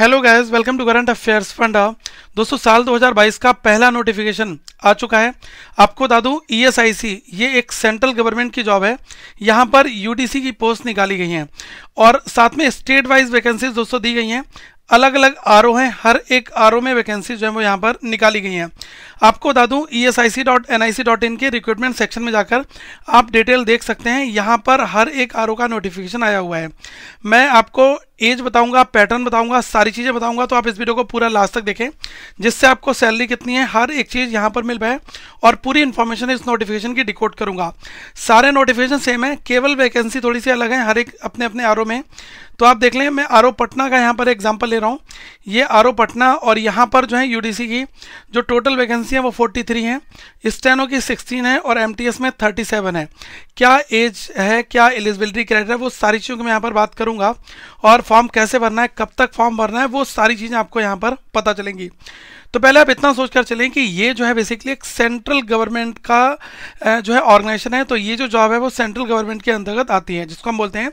hello guys welcome to current affairs funda दोस्तों साल 2022 का पहला नोटिफिकेशन आ चुका है आपको बता दूँ ई e ये एक सेंट्रल गवर्नमेंट की जॉब है यहाँ पर यूडीसी की पोस्ट निकाली गई हैं और साथ में स्टेट वाइज वैकेंसीज दोस्तों दी गई हैं अलग अलग आर ओ हैं हर एक आर ओ में वैकेंसी जो है वो यहाँ पर निकाली गई हैं आपको बता दूँ E S I C dot N I C dot in के रिक्रूटमेंट सेक्शन में जाकर आप डिटेल देख सकते हैं यहाँ पर हर एक आर ओ का नोटिफिकेशन आया हुआ है मैं आपको एज बताऊंगा पैटर्न बताऊंगा सारी चीज़ें बताऊंगा तो आप इस वीडियो को पूरा लास्ट तक देखें जिससे आपको सैलरी कितनी है हर एक चीज़ यहाँ पर मिल पाए और पूरी इन्फॉर्मेशन इस नोटिफिकेशन की डिकोड करूंगा सारे नोटिफिकेशन सेम है केवल वैकेंसी थोड़ी सी अलग है हर एक अपने अपने आर में तो आप देख लें मैं आर पटना का यहाँ पर एग्जाम्पल ले रहा हूँ ये आर पटना और यहाँ पर जो है यू की जो टोटल वैकेंसी है वो फोर्टी थ्री है स्टेनो की सिक्सटीन है और एम में थर्टी सेवन है क्या एज है क्या एलिजिबिलिटी क्राइटेरिया वो सारी चीज़ों की मैं यहाँ पर बात करूँगा और फॉर्म कैसे भरना है कब तक फॉर्म भरना है वो सारी चीज़ें आपको यहाँ पर पता चलेंगी तो पहले आप इतना सोच कर चलें कि ये जो है बेसिकली एक सेंट्रल गवर्नमेंट का जो है ऑर्गेनाइजेशन है तो ये जो जॉब है वो सेंट्रल गवर्नमेंट के अंतर्गत आती है जिसको हम बोलते हैं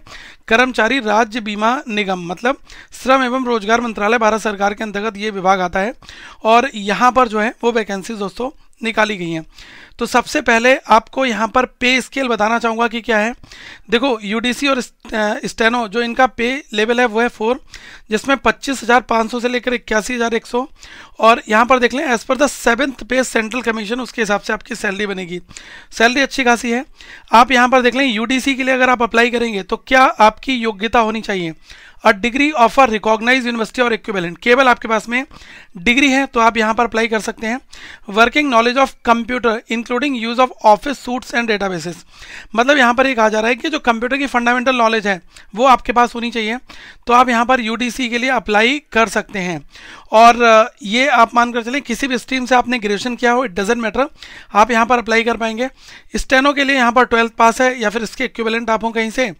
कर्मचारी राज्य बीमा निगम मतलब श्रम एवं रोजगार मंत्रालय भारत सरकार के अंतर्गत ये विभाग आता है और यहाँ पर जो है वो वैकेंसीज दोस्तों निकाली गई हैं तो सबसे पहले आपको यहाँ पर पे स्केल बताना चाहूँगा कि क्या है देखो यूडीसी और स्टेनो जो इनका पे लेवल है वो है फोर जिसमें पच्चीस हज़ार पाँच सौ से लेकर इक्यासी हज़ार एक सौ और यहाँ पर देख लें as per the seventh pay central commission उसके हिसाब से आपकी सैलरी बनेगी सैलरी अच्छी खासी है आप यहाँ पर देख लें यू के लिए अगर आप अप्लाई करेंगे तो क्या आपकी योग्यता होनी चाहिए और degree of a recognize university और इक्विवेलेंट केवल आपके पास में डिग्री है तो आप यहाँ पर अप्लाई कर सकते हैं working knowledge of computer including use of office suits and basis मतलब यहाँ पर एक आ जा रहा है कि जो कंप्यूटर की फंडामेंटल नॉलेज है वो आपके पास होनी चाहिए तो आप यहाँ पर यू के लिए अप्लाई कर सकते हैं और ये आप मानकर चलें किसी भी स्ट्रीम से आपने ग्रेजुएशन किया हो इट डजेंट मैटर आप यहाँ पर अप्लाई कर पाएंगे स्टेनो के लिए यहाँ पर ट्वेल्थ पास है या फिर इसके इक्विवेलेंट आप हों कहीं से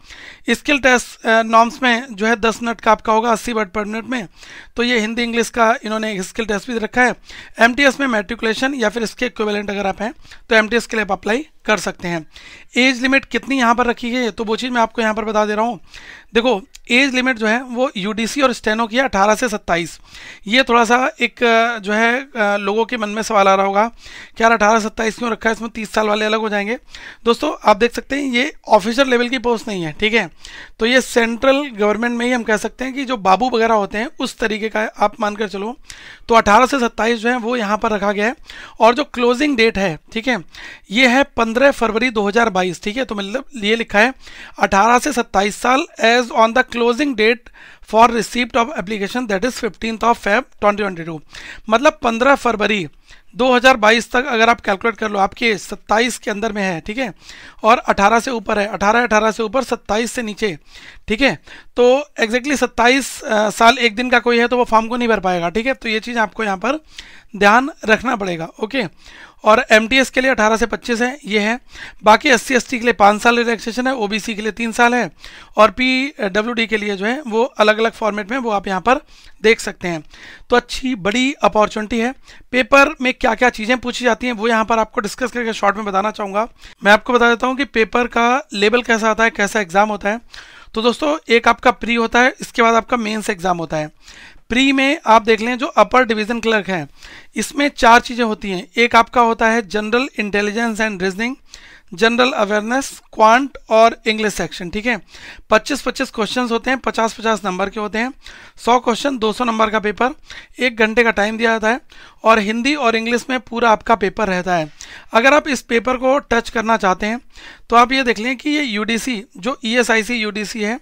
स्किल टेस्ट नॉर्म्स में जो है दस मिनट का आपका होगा अस्सी वर्ड पर मिनट में तो ये हिंदी इंग्लिश का इन्होंने स्किल टेस्ट भी रखा है एम में मेट्रिकुलेशन या फिर इसके इक्वेलेंट अगर आप हैं तो एम के लिए आप अप्लाई कर सकते हैं एज लिमिट कितनी यहाँ पर रखी है तो वो चीज़ मैं आपको यहाँ पर बता दे रहा हूँ देखो एज लिमिट जो है वो यूडीसी और स्टेनो की है अठारह से सत्ताईस ये थोड़ा सा एक जो है लोगों के मन में सवाल आ रहा होगा कि यार अठारह सत्ताईस क्यों रखा है इसमें तीस साल वाले अलग हो जाएंगे दोस्तों आप देख सकते हैं ये ऑफिसर लेवल की पोस्ट नहीं है ठीक है तो ये सेंट्रल गवर्नमेंट में ही हम कह सकते हैं कि जो बाबू वगैरह होते हैं उस तरीके का आप मानकर चलो तो अठारह से सत्ताईस जो है वो यहाँ पर रखा गया है और जो क्लोजिंग डेट है ठीक है ये है पंद्रह पंद्रह फरवरी 2022 ठीक है तो मतलब ये लिखा है 18 से 27 साल age on the closing date for receipt of application that is fifteen of Feb 2022 मतलब 15 फरवरी 2022 तक अगर आप कैलकुलेट कर लो आपके 27 के अंदर में है ठीक है और 18 से ऊपर है 18 18 से ऊपर 27 से नीचे ठीक है तो एग्जैक्टली exactly 27 साल एक दिन का कोई है तो वो फॉर्म को नहीं भर पाएगा ठीक है तो ये चीज़ आपको यहाँ पर ध्यान रखना पड़ेगा ओके और एम के लिए 18 से 25 है ये है बाकी एस सी के लिए पाँच साल रिलैक्सेशन है ओ के लिए तीन साल है और पी के लिए जो है वो अलग अलग फॉर्मेट में वो आप यहाँ पर देख सकते हैं तो अच्छी बड़ी अपॉर्चुनिटी है पेपर में क्या क्या चीज़ें पूछी जाती हैं वो यहाँ पर आपको डिस्कस करके शॉर्ट में बताना चाहूँगा मैं आपको बता देता हूँ कि पेपर का लेवल कैसा आता है कैसा एग्ज़ाम होता है तो दोस्तों एक आपका प्री होता है इसके बाद आपका मेंस एग्ज़ाम होता है प्री में आप देख लें जो अपर डिवीज़न क्लर्क हैं इसमें चार चीज़ें होती हैं एक आपका होता है general intelligence and reasoning general awareness quant और इंग्लिश सेक्शन ठीक है 25-25 क्वेश्चंस होते हैं 50-50 नंबर के होते हैं 100 क्वेश्चन 200 नंबर का पेपर एक घंटे का टाइम दिया जाता है और हिंदी और इंग्लिश में पूरा आपका पेपर रहता है अगर आप इस पेपर को टच करना चाहते हैं तो आप ये देख लें कि ये यू जो ई e एस है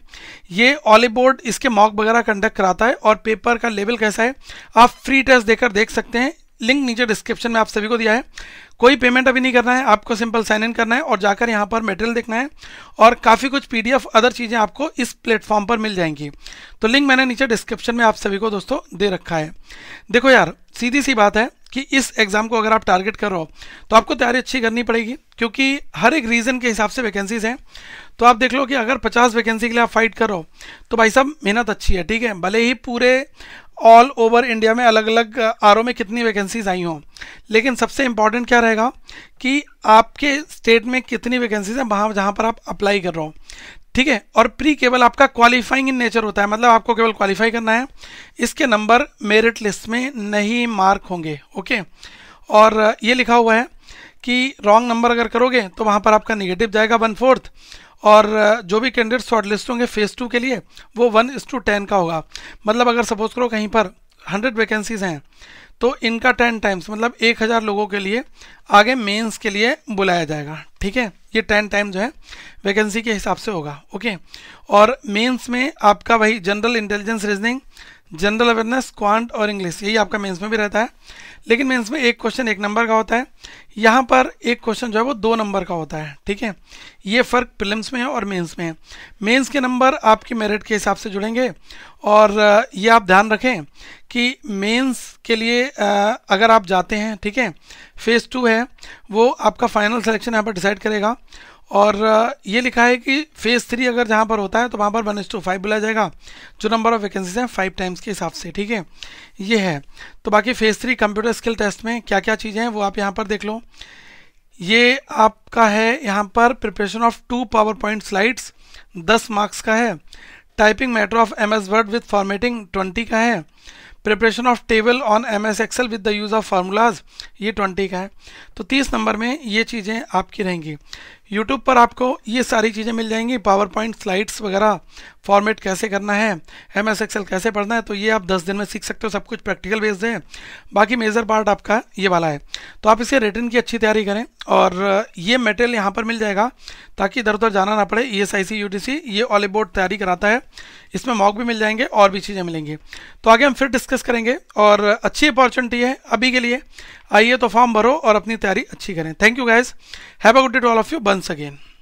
ये ऑली बोर्ड इसके मॉक वगैरह कंडक्ट कराता है और पेपर का लेवल कैसा है आप फ्री टेस्ट देकर देख सकते हैं लिंक नीचे डिस्क्रिप्शन में आप सभी को दिया है कोई पेमेंट अभी नहीं करना है आपको सिंपल साइन इन करना है और जाकर यहाँ पर मेटेरियल देखना है और काफ़ी कुछ पीडीएफ अदर चीज़ें आपको इस प्लेटफॉर्म पर मिल जाएंगी तो लिंक मैंने नीचे डिस्क्रिप्शन में आप सभी को दोस्तों दे रखा है देखो यार सीधी सी बात है कि इस एग्ज़ाम को अगर आप टारगेट कर रहे हो तो आपको तैयारी अच्छी करनी पड़ेगी क्योंकि हर एक रीज़न के हिसाब से वैकेंसीज़ हैं तो आप देख लो कि अगर 50 वैकेंसी के लिए आप फाइट करो तो भाई साहब मेहनत अच्छी है ठीक है भले ही पूरे ऑल ओवर इंडिया में अलग अलग आर में कितनी वैकेंसीज आई हों लेकिन सबसे इम्पॉर्टेंट क्या रहेगा कि आपके स्टेट में कितनी वैकेंसीज हैं वहाँ जहाँ पर आप अप्लाई कर रहे हो ठीक है और प्री केवल आपका क्वालिफाइंग इन नेचर होता है मतलब आपको केवल क्वालिफाई करना है इसके नंबर मेरिट लिस्ट में नहीं मार्क होंगे ओके और ये लिखा हुआ है कि रॉन्ग नंबर अगर करोगे तो वहाँ पर आपका निगेटिव जाएगा वन फोर्थ और जो भी कैंडिडेट शॉर्टलिस्ट होंगे फेज़ टू के लिए वो वन इस टू टेन का होगा मतलब अगर सपोज करो कहीं पर हंड्रेड वैकेंसीज हैं तो इनका टेन टाइम्स मतलब एक हज़ार लोगों के लिए आगे मेंस के लिए बुलाया जाएगा ठीक है ये टेन टाइम जो है वैकेंसी के हिसाब से होगा ओके और मेंस में आपका वही general intelligence reasoning general awareness quant और इंग्लिश यही आपका मेंस में भी रहता है लेकिन मेंस में एक क्वेश्चन एक नंबर का होता है यहाँ पर एक क्वेश्चन जो है वो दो नंबर का होता है ठीक है ये फ़र्क प्रिलिम्स में है और मेंस में है मेंस के नंबर आपके मेरिट के हिसाब से जुड़ेंगे और ये आप ध्यान रखें कि मेंस के लिए अगर आप जाते हैं ठीक है फेज़ टू है वो आपका फाइनल सेलेक्शन यहाँ पर डिसाइड करेगा और ये लिखा है कि फेज़ थ्री अगर जहाँ पर होता है तो वहाँ पर वन एस टू फाइव बुलाया जाएगा जो नंबर ऑफ वैकेंसीज हैं फाइव टाइम्स के हिसाब से ठीक है ये है तो बाकी phase three computer skill test में क्या क्या चीज़ें हैं वो आप यहाँ पर देख लो ये आपका है यहाँ पर preparation of two PowerPoint slides दस मार्क्स का है typing matter of M S Word with formatting twenty का है preparation of table on M S Excel with the use of formulas ये ट्वेंटी का है तो तीस नंबर में ये चीज़ें आपकी रहेंगी यूट्यूब पर आपको ये सारी चीज़ें मिल जाएंगी पावर पॉइंट स्लाइड्स वगैरह फॉर्मेट कैसे करना है एम एस एक्सेल कैसे पढ़ना है तो ये आप दस दिन में सीख सकते हो सब कुछ प्रैक्टिकल बेस्ड है बाकी मेजर पार्ट आपका ये वाला है तो आप इसे रिटर्न की अच्छी तैयारी करें और ये मेटेरियल यहाँ पर मिल जाएगा ताकि इधर उधर जाना ना पड़े E S I C U T C ये ऑलिबोर्ड तैयारी कराता है इसमें मॉक भी मिल जाएंगे और भी चीज़ें मिलेंगी तो आगे हम फिर डिस्कस करेंगे और अच्छी अपॉर्चुनिटी है अभी के लिए आइए तो फॉर्म भरो और अपनी तैयारी अच्छी करें thank you guys have a good day to all of you once again